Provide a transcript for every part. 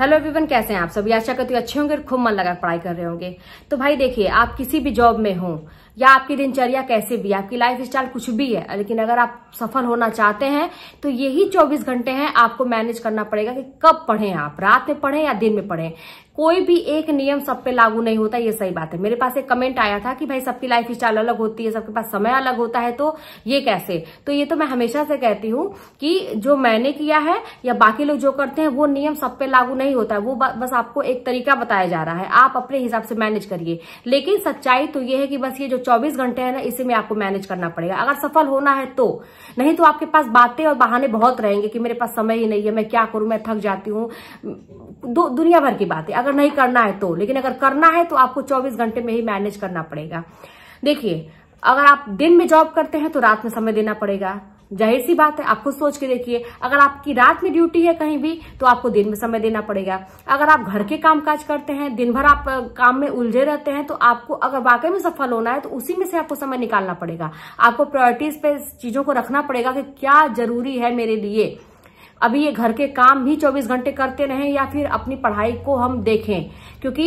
hello everyone कैसे हैं आप सभी आशा करती हूँ अच्छे होंगे खूब मन लगा पढ़ाई कर रहे होंगे तो भाई देखिए आप किसी भी जॉब में हो या आपकी दिनचर्या कैसे भी आपकी लाइफ स्टाइल कुछ भी है लेकिन अगर आप सफल होना चाहते हैं तो यही 24 घंटे हैं आपको मैनेज करना पड़ेगा कि कब पढ़ें आप रात में पढ़ें या दिन में पढ़ें कोई भी एक नियम सब पे लागू नहीं होता ये सही बात है मेरे पास एक कमेंट आया था कि भाई सबकी लाइफ स्टाइल अलग होती है सबके पास समय अलग होता है तो ये कैसे तो ये तो मैं हमेशा से कहती हूँ कि जो मैंने किया है या बाकी लोग जो करते हैं वो नियम सब पे लागू नहीं होता है वो बस आपको एक तरीका बताया जा रहा है आप अपने हिसाब से मैनेज करिए लेकिन सच्चाई तो ये है कि बस ये जो चौबीस घंटे है ना इसी में आपको मैनेज करना पड़ेगा अगर सफल होना है तो नहीं तो आपके पास बातें और बहाने बहुत रहेंगे कि मेरे पास समय ही नहीं है मैं क्या करूं मैं थक जाती हूँ दुनिया भर की बातें अगर नहीं करना है तो लेकिन अगर करना है तो आपको चौबीस घंटे में ही मैनेज करना पड़ेगा देखिए अगर आप दिन में जॉब करते हैं तो रात में समय देना पड़ेगा जाहिर सी बात है आप खुद सोच के देखिए अगर आपकी रात में ड्यूटी है कहीं भी तो आपको दिन में समय देना पड़ेगा अगर आप घर के काम काज करते हैं दिन भर आप काम में उलझे रहते हैं तो आपको अगर वाकई में सफल होना है तो उसी में से आपको समय निकालना पड़ेगा आपको प्रायोरिटीज पे चीजों को रखना पड़ेगा कि क्या जरूरी है मेरे लिए अभी ये घर के काम भी 24 घंटे करते रहें या फिर अपनी पढ़ाई को हम देखें क्योंकि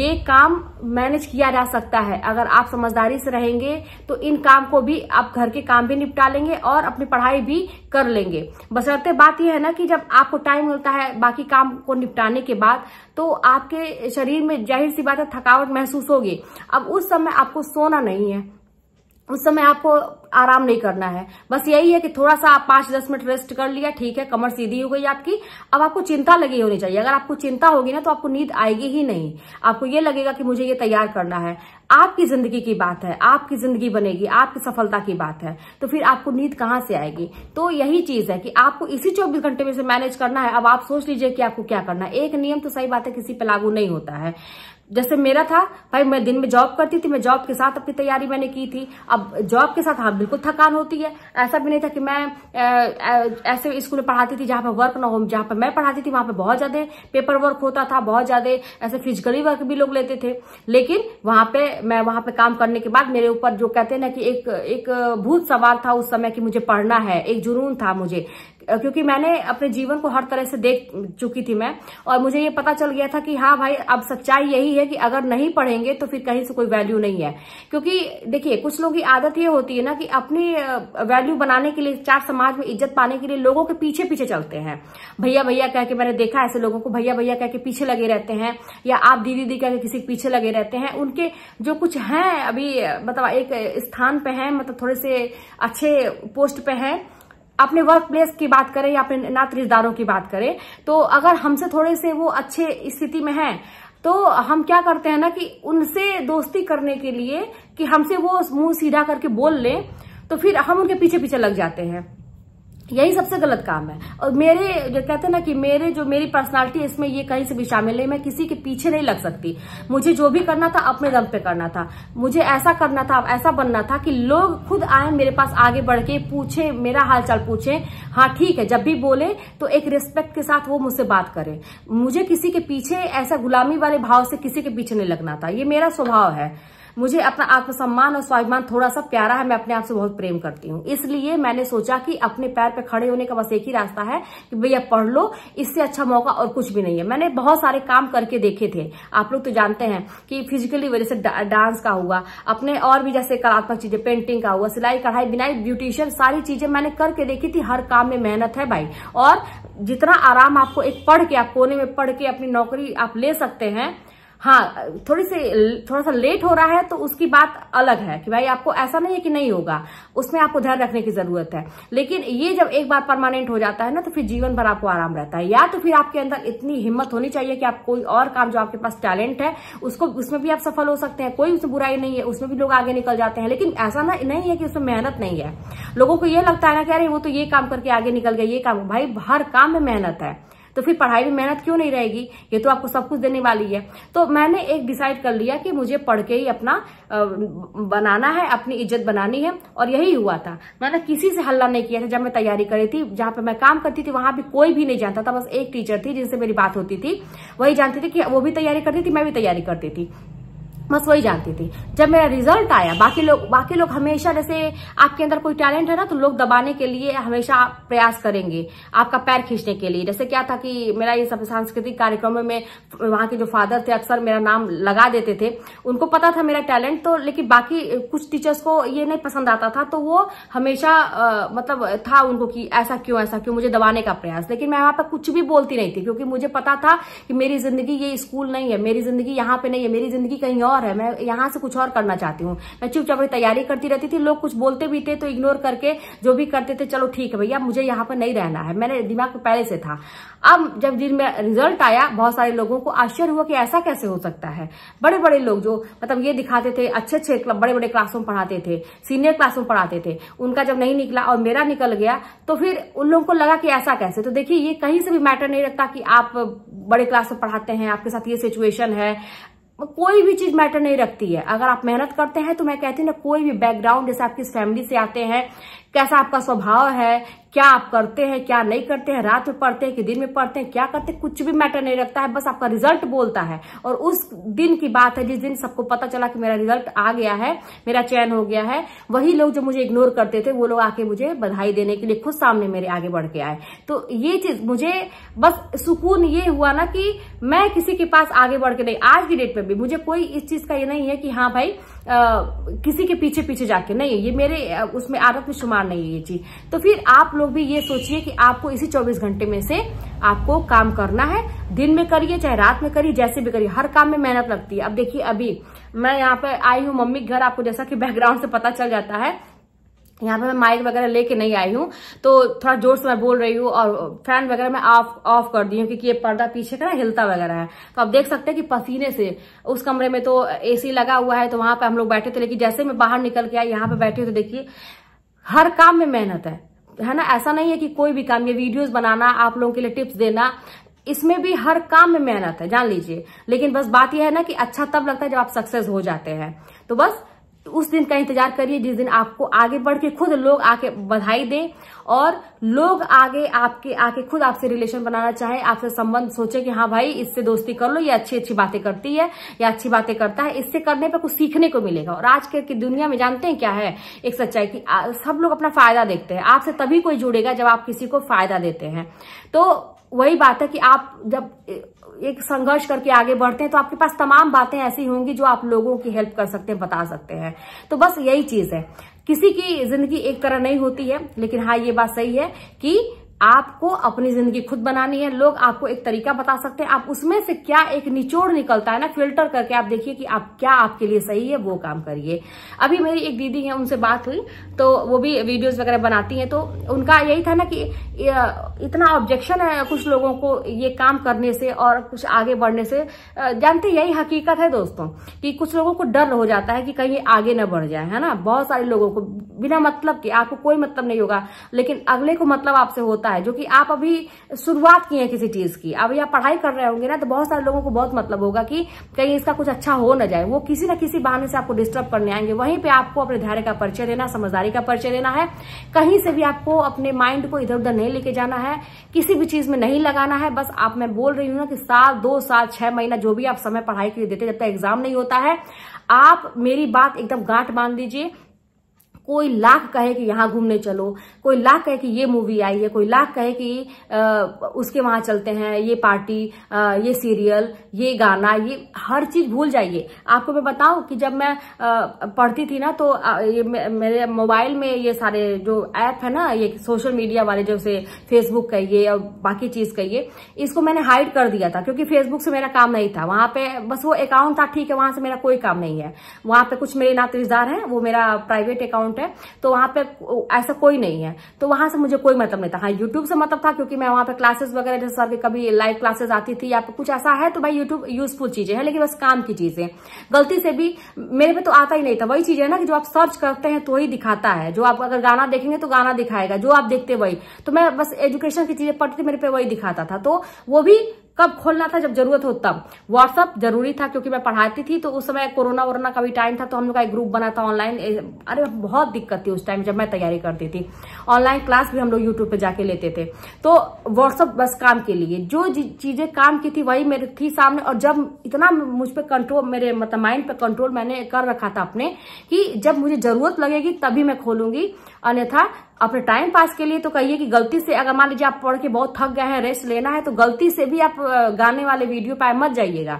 ये काम मैनेज किया जा सकता है अगर आप समझदारी से रहेंगे तो इन काम को भी आप घर के काम भी निपटा लेंगे और अपनी पढ़ाई भी कर लेंगे बसरते बात यह है ना कि जब आपको टाइम मिलता है बाकी काम को निपटाने के बाद तो आपके शरीर में जाहिर सी बात है थकावट महसूस होगी अब उस समय आपको सोना नहीं है उस समय आपको आराम नहीं करना है बस यही है कि थोड़ा सा आप पांच दस मिनट रेस्ट कर लिया ठीक है कमर सीधी हो गई आपकी अब आपको चिंता लगी होनी चाहिए अगर आपको चिंता होगी ना तो आपको नींद आएगी ही नहीं आपको ये लगेगा कि मुझे ये तैयार करना है आपकी जिंदगी की बात है आपकी जिंदगी बनेगी आपकी सफलता की बात है तो फिर आपको नींद कहाँ से आएगी तो यही चीज है कि आपको इसी चौबीस घंटे में से मैनेज करना है अब आप सोच लीजिए कि आपको क्या करना है एक नियम तो सही बात है किसी पर लागू नहीं होता है जैसे मेरा था भाई मैं दिन में जॉब करती थी मैं जॉब के साथ अपनी तैयारी मैंने की थी अब जॉब के साथ हाँ बिल्कुल थकान होती है ऐसा भी नहीं था कि मैं ऐसे स्कूल में पढ़ाती थी जहां पर वर्क ना हो जहां पर मैं पढ़ाती थी वहां पर बहुत ज़्यादा पेपर वर्क होता था बहुत ज़्यादा ऐसे फिजिकली वर्क भी लोग लेते थे लेकिन वहां पे मैं वहां पर काम करने के बाद मेरे ऊपर जो कहते हैं ना कि एक एक भूत सवार था उस समय कि मुझे पढ़ना है एक जुनून था मुझे क्योंकि मैंने अपने जीवन को हर तरह से देख चुकी थी मैं और मुझे ये पता चल गया था कि हाँ भाई अब सच्चाई यही है कि अगर नहीं पढ़ेंगे तो फिर कहीं से कोई वैल्यू नहीं है क्योंकि देखिए कुछ लोगों की आदत ये होती है ना कि अपनी वैल्यू बनाने के लिए चार समाज में इज्जत पाने के लिए लोगों के पीछे पीछे चलते हैं भैया भैया कह के मैंने देखा ऐसे लोगों को भैया भैया कह के पीछे लगे रहते हैं या आप दीदी दीदी कह के किसी के पीछे लगे रहते हैं उनके जो कुछ हैं अभी मतलब एक स्थान पे हैं मतलब थोड़े से अच्छे पोस्ट पे हैं अपने वर्क प्लेस की बात करें या अपने नात रिश्तेदारों की बात करें तो अगर हमसे थोड़े से वो अच्छे स्थिति में हैं तो हम क्या करते हैं ना कि उनसे दोस्ती करने के लिए कि हमसे वो मुंह सीधा करके बोल लें तो फिर हम उनके पीछे पीछे लग जाते हैं यही सबसे गलत काम है और मेरे जो कहते हैं ना कि मेरे जो मेरी पर्सनालिटी इसमें ये कहीं से भी शामिल नहीं मैं किसी के पीछे नहीं लग सकती मुझे जो भी करना था अपने दम पे करना था मुझे ऐसा करना था ऐसा बनना था कि लोग खुद आए मेरे पास आगे बढ़ के पूछे मेरा हालचाल पूछे हाँ ठीक है जब भी बोले तो एक रिस्पेक्ट के साथ वो मुझसे बात करे मुझे किसी के पीछे ऐसा गुलामी वाले भाव से किसी के पीछे नहीं लगना था ये मेरा स्वभाव है मुझे अपना आत्मसम्मान और स्वाभिमान थोड़ा सा प्यारा है मैं अपने आप से बहुत प्रेम करती हूँ इसलिए मैंने सोचा कि अपने पैर पर खड़े होने का बस एक ही रास्ता है कि भैया पढ़ लो इससे अच्छा मौका और कुछ भी नहीं है मैंने बहुत सारे काम करके देखे थे आप लोग तो जानते हैं कि फिजिकली वजह से डांस का हुआ अपने और भी जैसे कलात्मक चीजें पेंटिंग का हुआ सिलाई कढ़ाई बिनाई ब्यूटिशियन सारी चीजें मैंने करके देखी थी हर काम में मेहनत है भाई और जितना आराम आपको एक पढ़ के आप कोने में पढ़ के अपनी नौकरी आप ले सकते हैं हाँ थोड़ी सी थोड़ा सा लेट हो रहा है तो उसकी बात अलग है कि भाई आपको ऐसा नहीं है कि नहीं होगा उसमें आपको ध्यान रखने की जरूरत है लेकिन ये जब एक बार परमानेंट हो जाता है ना तो फिर जीवन भर आपको आराम रहता है या तो फिर आपके अंदर इतनी हिम्मत होनी चाहिए कि आप कोई और काम जो आपके पास टैलेंट है उसको उसमें भी आप सफल हो सकते हैं कोई उसमें बुराई नहीं है उसमें भी लोग आगे निकल जाते हैं लेकिन ऐसा ना नहीं है कि उसमें मेहनत नहीं है लोगों को ये लगता है ना कह रहे वो तो ये काम करके आगे निकल गए ये काम भाई हर काम में मेहनत है तो फिर पढ़ाई में मेहनत क्यों नहीं रहेगी ये तो आपको सब कुछ देने वाली है तो मैंने एक डिसाइड कर लिया कि मुझे पढ़ के ही अपना बनाना है अपनी इज्जत बनानी है और यही हुआ था मैंने किसी से हल्ला नहीं किया था जब मैं तैयारी करी थी जहाँ पे मैं काम करती थी वहां भी कोई भी नहीं जानता था बस एक टीचर थी जिनसे मेरी बात होती थी वही जानती थी कि वो भी तैयारी करती थी मैं भी तैयारी करती थी बस वही जानती थी जब मेरा रिजल्ट आया बाकी लोग बाकी लोग हमेशा जैसे आपके अंदर कोई टैलेंट है ना तो लोग दबाने के लिए हमेशा प्रयास करेंगे आपका पैर खींचने के लिए जैसे क्या था कि मेरा ये सब सांस्कृतिक कार्यक्रमों में वहाँ के जो फादर थे अक्सर मेरा नाम लगा देते थे उनको पता था मेरा टैलेंट तो लेकिन बाकी कुछ टीचर्स को ये नहीं पसंद आता था तो वो हमेशा आ, मतलब था उनको कि ऐसा क्यों ऐसा क्यों मुझे दबाने का प्रयास लेकिन मैं वहाँ पर कुछ भी बोलती नहीं थी क्योंकि मुझे पता था कि मेरी जिंदगी ये स्कूल नहीं है मेरी जिंदगी यहाँ पर नहीं है मेरी जिंदगी कहीं और और है मैं यहाँ से कुछ और करना चाहती हूँ मैं चुपचाप की तैयारी करती रहती थी लोग कुछ बोलते भी थे तो इग्नोर करके जो भी करते थे चलो ठीक है भैया मुझे यहाँ पर नहीं रहना है मैंने दिमाग में पहले से था अब जब दिन में रिजल्ट आया बहुत सारे लोगों को आश्चर्य हुआ कि ऐसा कैसे हो सकता है बड़े बड़े लोग जो मतलब ये दिखाते थे अच्छे अच्छे बड़े बड़े क्लासों में पढ़ाते थे सीनियर क्लासों में पढ़ाते थे उनका जब नहीं निकला और मेरा निकल गया तो फिर उन लोगों को लगा कि ऐसा कैसे तो देखिए ये कहीं से भी मैटर नहीं रखता कि आप बड़े क्लास में पढ़ाते हैं आपके साथ ये सिचुएशन है कोई भी चीज मैटर नहीं रखती है अगर आप मेहनत करते हैं तो मैं कहती हूँ ना कोई भी बैकग्राउंड जैसे आप किस फैमिली से आते हैं कैसा आपका स्वभाव है क्या आप करते हैं क्या नहीं करते हैं रात में पढ़ते हैं कि दिन में पढ़ते हैं क्या करते हैं कुछ भी मैटर नहीं रखता है बस आपका रिजल्ट बोलता है और उस दिन की बात है जिस दिन सबको पता चला कि मेरा रिजल्ट आ गया है मेरा चयन हो गया है वही लोग जो मुझे इग्नोर करते थे वो लोग आके मुझे बधाई देने के लिए खुद सामने मेरे आगे बढ़ के आए तो ये चीज मुझे बस सुकून ये हुआ ना कि मैं किसी के पास आगे बढ़ के नहीं आज की डेट में भी मुझे कोई इस चीज का ये नहीं है कि हाँ भाई किसी के पीछे पीछे जाके नहीं ये मेरे उसमें आदत में शुमार नहीं है ये चीज तो फिर आप लोग भी ये सोचिए कि आपको इसी 24 घंटे में से आपको काम करना है दिन में करिए चाहे रात में करिए जैसे भी करिए हर काम में मेहनत लगती है अब देखिए अभी मैं यहाँ पर आई हूँ मम्मी घर आपको जैसा कि बैकग्राउंड से पता चल जाता है यहाँ पे मैं माइक वगैरह लेके नहीं आई हूँ तो थोड़ा जोर से मैं बोल रही हूँ और फैन वगैरह मैं ऑफ ऑफ कर दी हूँ क्योंकि ये पर्दा पीछे का ना हिलता वगैरह है तो आप देख सकते हैं कि पसीने से उस कमरे में तो एसी लगा हुआ है तो वहां पे हम लोग बैठे थे लेकिन जैसे मैं बाहर निकल के आई यहाँ पे बैठी हूँ तो देखिए हर काम में मेहनत है है ना ऐसा नहीं है कि कोई भी काम ये वीडियोज बनाना आप लोगों के लिए टिप्स देना इसमें भी हर काम में मेहनत है जान लीजिए लेकिन बस बात यह है ना कि अच्छा तब लगता है जब आप सक्सेस हो जाते हैं तो बस उस दिन का इंतजार करिए जिस दिन आपको आगे बढ़ के खुद लोग आके बधाई दें और लोग आगे आपके आके खुद आपसे रिलेशन बनाना चाहे आपसे संबंध सोचे कि हाँ भाई इससे दोस्ती कर लो ये अच्छी अच्छी बातें करती है या अच्छी बातें करता है इससे करने पर कुछ सीखने को मिलेगा और आज के की दुनिया में जानते हैं क्या है एक सच्चाई की सब लोग अपना फायदा देखते हैं आपसे तभी कोई जुड़ेगा जब आप किसी को फायदा देते हैं तो वही बात है कि आप जब एक संघर्ष करके आगे बढ़ते हैं तो आपके पास तमाम बातें ऐसी होंगी जो आप लोगों की हेल्प कर सकते हैं बता सकते हैं तो बस यही चीज है किसी की जिंदगी एक तरह नहीं होती है लेकिन हाँ ये बात सही है कि आपको अपनी जिंदगी खुद बनानी है लोग आपको एक तरीका बता सकते हैं आप उसमें से क्या एक निचोड़ निकलता है ना फिल्टर करके आप देखिए कि आप क्या आपके लिए सही है वो काम करिए अभी मेरी एक दीदी है उनसे बात हुई तो वो भी वीडियोस वगैरह बनाती हैं तो उनका यही था ना कि इतना ऑब्जेक्शन है कुछ लोगों को ये काम करने से और कुछ आगे बढ़ने से जानते यही हकीकत है दोस्तों कि कुछ लोगों को डर हो जाता है कि कहीं आगे ना बढ़ जाए है ना बहुत सारे लोगों को बिना मतलब के आपको कोई मतलब नहीं होगा लेकिन अगले को मतलब आपसे होता होता है जो कि आप अभी शुरुआत किए हैं किसी चीज़ की आप यहाँ पढ़ाई कर रहे होंगे ना तो बहुत सारे लोगों को बहुत मतलब होगा कि कहीं इसका कुछ अच्छा हो ना जाए वो किसी ना किसी बहाने से आपको डिस्टर्ब करने आएंगे वहीं पर आपको अपने धैर्य का परिचय देना समझदारी का परिचय देना है कहीं से भी आपको अपने माइंड को इधर उधर नहीं लेके जाना है किसी भी चीज़ में नहीं लगाना है बस आप मैं बोल रही हूँ ना कि साल दो साल छह महीना जो भी आप समय पढ़ाई के लिए देते जब तक एग्जाम नहीं होता है आप मेरी बात एकदम गांठ बांध दीजिए कोई लाख कहे कि यहां घूमने चलो कोई लाख कहे कि ये मूवी आई है कोई लाख कहे कि आ, उसके वहां चलते हैं ये पार्टी आ, ये सीरियल ये गाना ये हर चीज भूल जाइए आपको मैं बताऊं कि जब मैं आ, पढ़ती थी ना तो आ, ये मेरे मोबाइल में ये सारे जो ऐप है ना ये सोशल मीडिया वाले जैसे फेसबुक कहिए और बाकी चीज कहिए इसको मैंने हाइड कर दिया था क्योंकि फेसबुक से मेरा काम नहीं था वहां पे बस वो अकाउंट था ठीक है वहां से मेरा कोई काम नहीं है वहां पे कुछ मेरे नाते रिश्तेदार हैं वो मेरा प्राइवेट अकाउंट अकाउंट है तो वहां पे ऐसा कोई नहीं है तो वहां से मुझे कोई मतलब नहीं था हाँ यूट्यूब से मतलब था क्योंकि मैं वहां पे क्लासेस वगैरह जैसे सर के कभी लाइव क्लासेस आती थी या कुछ ऐसा है तो भाई यूट्यूब यूजफुल चीजें हैं लेकिन बस काम की चीजें गलती से भी मेरे पे तो आता ही नहीं था वही चीज है ना कि जो आप सर्च करते हैं तो ही दिखाता है जो आप अगर गाना देखेंगे तो गाना दिखाएगा जो आप देखते वही तो मैं बस एजुकेशन की चीजें पढ़ती मेरे पे वही दिखाता था तो वो भी कब खोलना था जब जरूरत हो तब व्हाट्सअप जरूरी था क्योंकि मैं पढ़ाती थी तो उस समय कोरोना वोरोना का भी टाइम था तो हम लोग का एक ग्रुप बना था ऑनलाइन अरे बहुत दिक्कत थी उस टाइम जब मैं तैयारी करती थी ऑनलाइन क्लास भी हम लोग यूट्यूब पे जाके लेते थे तो व्हाट्सअप बस काम के लिए जो चीजें काम की थी वही मेरे थी सामने और जब इतना मुझ पर कंट्रोल मेरे मतलब माइंड पर कंट्रोल मैंने कर रखा था अपने कि जब मुझे जरूरत लगेगी तभी मैं खोलूंगी अन्यथा अपने टाइम पास के लिए तो कहिए कि गलती से अगर मान लीजिए आप पढ़ के बहुत थक गए हैं रेस्ट लेना है तो गलती से भी आप गाने वाले वीडियो पर मत जाइएगा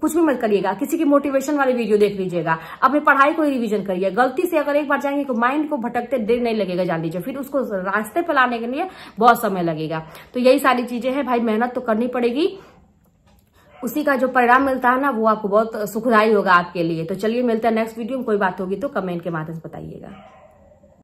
कुछ भी मत करिएगा किसी की मोटिवेशन वाली वीडियो देख लीजिएगा अपनी पढ़ाई को रिविजन करिए गलती से अगर एक बार जाएंगे तो माइंड को भटकते देर नहीं लगेगा जान लीजिए फिर उसको रास्ते पर लाने के लिए बहुत समय लगेगा तो यही सारी चीजें हैं भाई मेहनत तो करनी पड़ेगी उसी का जो परिणाम मिलता है ना वो आपको बहुत सुखदायी होगा आपके लिए तो चलिए मिलता है नेक्स्ट वीडियो में कोई बात होगी तो कमेंट के माध्यम से बताइएगा